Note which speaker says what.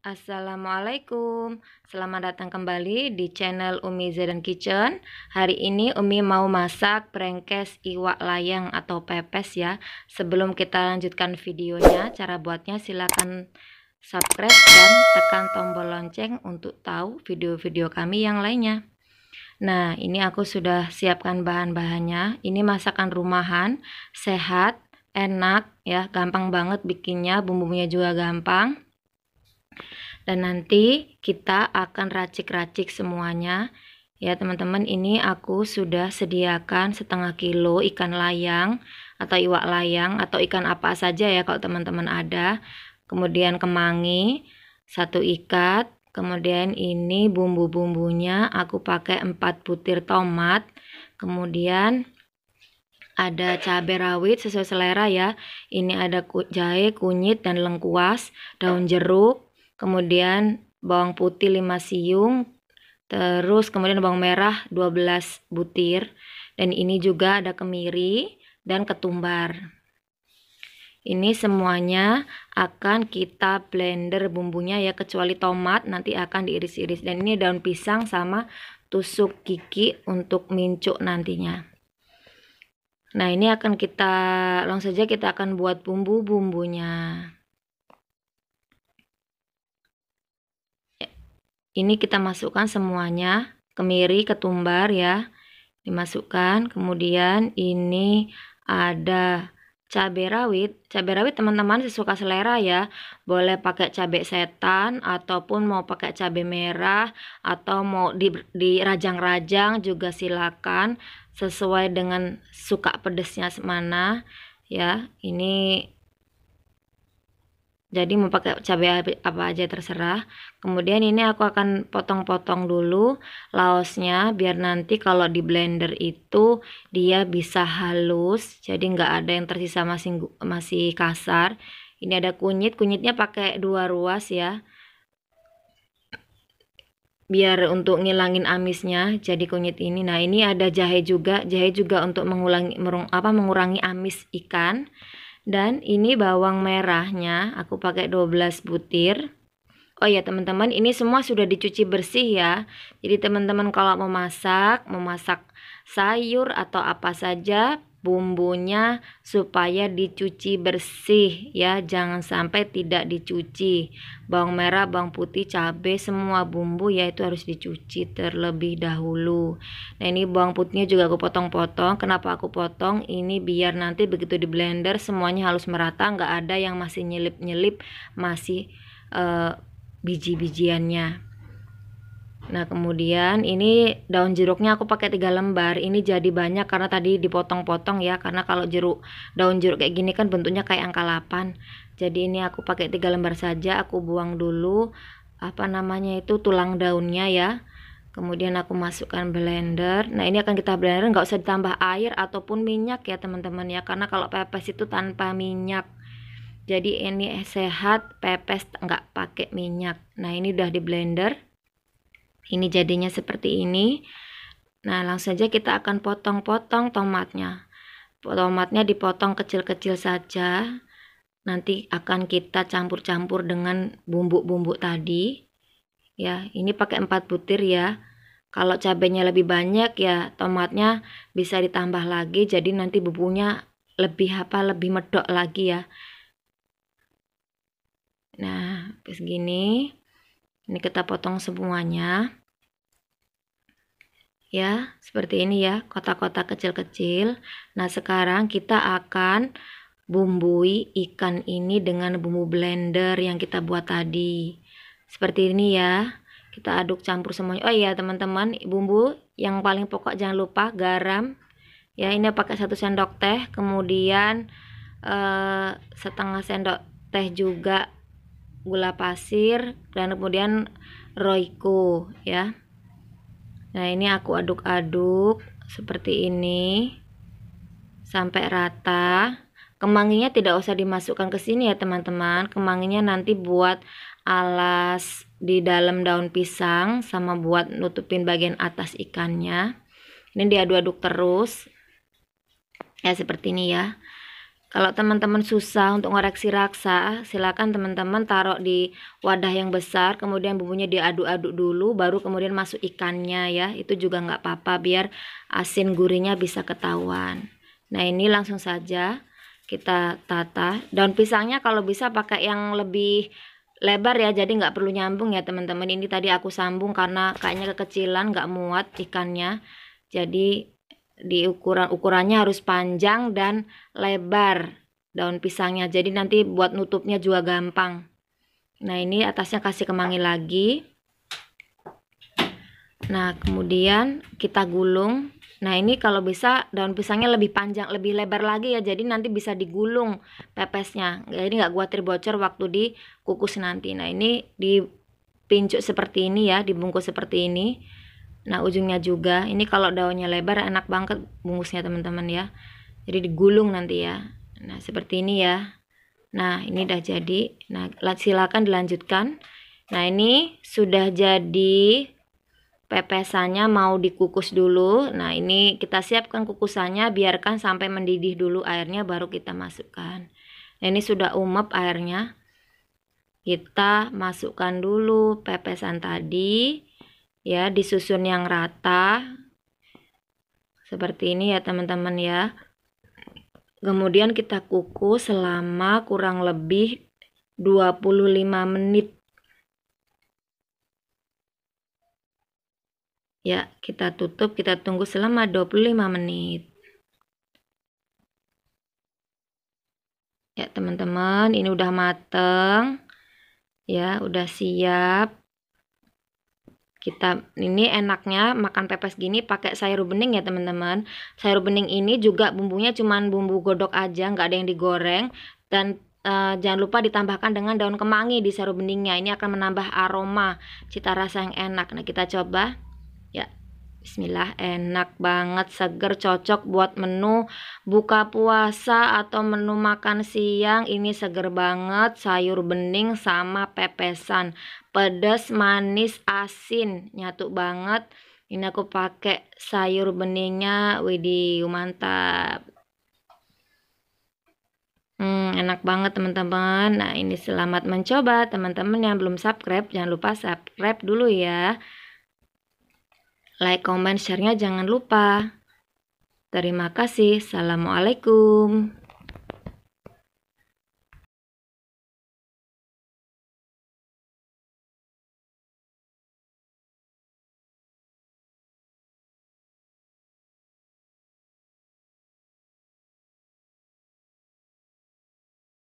Speaker 1: Assalamualaikum, selamat datang kembali di channel Umi Zedan Kitchen Hari ini Umi mau masak prengkes iwak layang atau pepes ya Sebelum kita lanjutkan videonya, cara buatnya silahkan subscribe dan tekan tombol lonceng untuk tahu video-video kami yang lainnya Nah ini aku sudah siapkan bahan-bahannya Ini masakan rumahan, sehat, enak ya, gampang banget bikinnya, bumbunya juga gampang dan nanti kita akan racik-racik semuanya ya teman-teman ini aku sudah sediakan setengah kilo ikan layang atau iwak layang atau ikan apa saja ya kalau teman-teman ada kemudian kemangi satu ikat kemudian ini bumbu-bumbunya aku pakai 4 butir tomat kemudian ada cabai rawit sesuai selera ya ini ada jahe, kunyit, dan lengkuas daun jeruk kemudian bawang putih 5 siung, terus kemudian bawang merah 12 butir, dan ini juga ada kemiri dan ketumbar. Ini semuanya akan kita blender bumbunya ya kecuali tomat nanti akan diiris-iris dan ini daun pisang sama tusuk gigi untuk mincuk nantinya. Nah, ini akan kita langsung saja kita akan buat bumbu-bumbunya. Ini kita masukkan semuanya, kemiri, ketumbar ya. Dimasukkan, kemudian ini ada cabai rawit. Cabai rawit teman-teman sesuka selera ya. Boleh pakai cabai setan ataupun mau pakai cabai merah atau mau di rajang rajang juga silakan sesuai dengan suka pedesnya semana ya. Ini jadi mau pakai cabai apa aja terserah kemudian ini aku akan potong-potong dulu laosnya biar nanti kalau di blender itu dia bisa halus jadi nggak ada yang tersisa masih masih kasar ini ada kunyit kunyitnya pakai dua ruas ya biar untuk ngilangin amisnya jadi kunyit ini nah ini ada jahe juga jahe juga untuk mengulangi merung, apa mengurangi amis ikan dan ini bawang merahnya, aku pakai 12 butir. Oh ya teman-teman, ini semua sudah dicuci bersih ya. Jadi teman-teman kalau mau masak, mau sayur atau apa saja, bumbunya supaya dicuci bersih ya jangan sampai tidak dicuci bawang merah bawang putih cabai semua bumbu ya itu harus dicuci terlebih dahulu nah ini bawang putihnya juga aku potong-potong kenapa aku potong ini biar nanti begitu di blender semuanya halus merata nggak ada yang masih nyelip-nyelip masih uh, biji-bijiannya Nah, kemudian ini daun jeruknya aku pakai tiga lembar. Ini jadi banyak karena tadi dipotong-potong ya. Karena kalau jeruk daun jeruk kayak gini kan bentuknya kayak angka 8. Jadi ini aku pakai tiga lembar saja, aku buang dulu apa namanya itu tulang daunnya ya. Kemudian aku masukkan blender. Nah, ini akan kita blender nggak usah ditambah air ataupun minyak ya, teman-teman ya. Karena kalau pepes itu tanpa minyak jadi ini sehat pepes nggak pakai minyak nah ini udah di blender ini jadinya seperti ini nah langsung saja kita akan potong-potong tomatnya tomatnya dipotong kecil-kecil saja nanti akan kita campur-campur dengan bumbu-bumbu tadi ya ini pakai 4 butir ya kalau cabenya lebih banyak ya tomatnya bisa ditambah lagi jadi nanti bumbunya lebih apa lebih medok lagi ya nah begini ini kita potong semuanya ya seperti ini ya kotak-kotak kecil-kecil nah sekarang kita akan bumbui ikan ini dengan bumbu blender yang kita buat tadi seperti ini ya kita aduk campur semuanya oh iya teman-teman bumbu yang paling pokok jangan lupa garam ya ini pakai satu sendok teh kemudian eh, setengah sendok teh juga gula pasir dan kemudian roiko ya Nah, ini aku aduk-aduk seperti ini sampai rata. Kemanginya tidak usah dimasukkan ke sini ya, teman-teman. Kemanginya nanti buat alas di dalam daun pisang sama buat nutupin bagian atas ikannya. Ini diaduk-aduk terus. Ya, seperti ini ya. Kalau teman-teman susah untuk ngoreksi raksa, silakan teman-teman taruh di wadah yang besar, kemudian bumbunya diaduk-aduk dulu, baru kemudian masuk ikannya ya. Itu juga nggak apa-apa, biar asin gurinya bisa ketahuan. Nah ini langsung saja kita tata. Daun pisangnya kalau bisa pakai yang lebih lebar ya, jadi nggak perlu nyambung ya teman-teman. Ini tadi aku sambung karena kayaknya kekecilan, nggak muat ikannya. Jadi di ukuran ukurannya harus panjang dan lebar daun pisangnya jadi nanti buat nutupnya juga gampang nah ini atasnya kasih kemangi lagi nah kemudian kita gulung nah ini kalau bisa daun pisangnya lebih panjang lebih lebar lagi ya jadi nanti bisa digulung pepesnya jadi nggak khawatir bocor waktu dikukus nanti nah ini dipincuk seperti ini ya dibungkus seperti ini nah ujungnya juga ini kalau daunnya lebar enak banget bungkusnya teman-teman ya jadi digulung nanti ya nah seperti ini ya nah ini udah jadi nah silakan dilanjutkan nah ini sudah jadi pepesannya mau dikukus dulu nah ini kita siapkan kukusannya biarkan sampai mendidih dulu airnya baru kita masukkan nah ini sudah umep airnya kita masukkan dulu pepesan tadi ya disusun yang rata seperti ini ya teman-teman ya kemudian kita kukus selama kurang lebih 25 menit ya kita tutup kita tunggu selama 25 menit ya teman-teman ini udah mateng ya udah siap kita ini enaknya makan pepes gini pakai sayur bening ya teman-teman sayur bening ini juga bumbunya cuman bumbu godok aja nggak ada yang digoreng dan e, jangan lupa ditambahkan dengan daun kemangi di sayur beningnya ini akan menambah aroma cita rasa yang enak nah kita coba ya Bismillah enak banget seger cocok buat menu buka puasa atau menu makan siang ini seger banget sayur bening sama pepesan pedas manis asin nyatu banget ini aku pakai sayur beningnya widi mantap Hmm, enak banget teman-teman. Nah, ini selamat mencoba. Teman-teman yang belum subscribe, jangan lupa subscribe dulu ya. Like, comment, share-nya jangan lupa. Terima kasih. Assalamualaikum.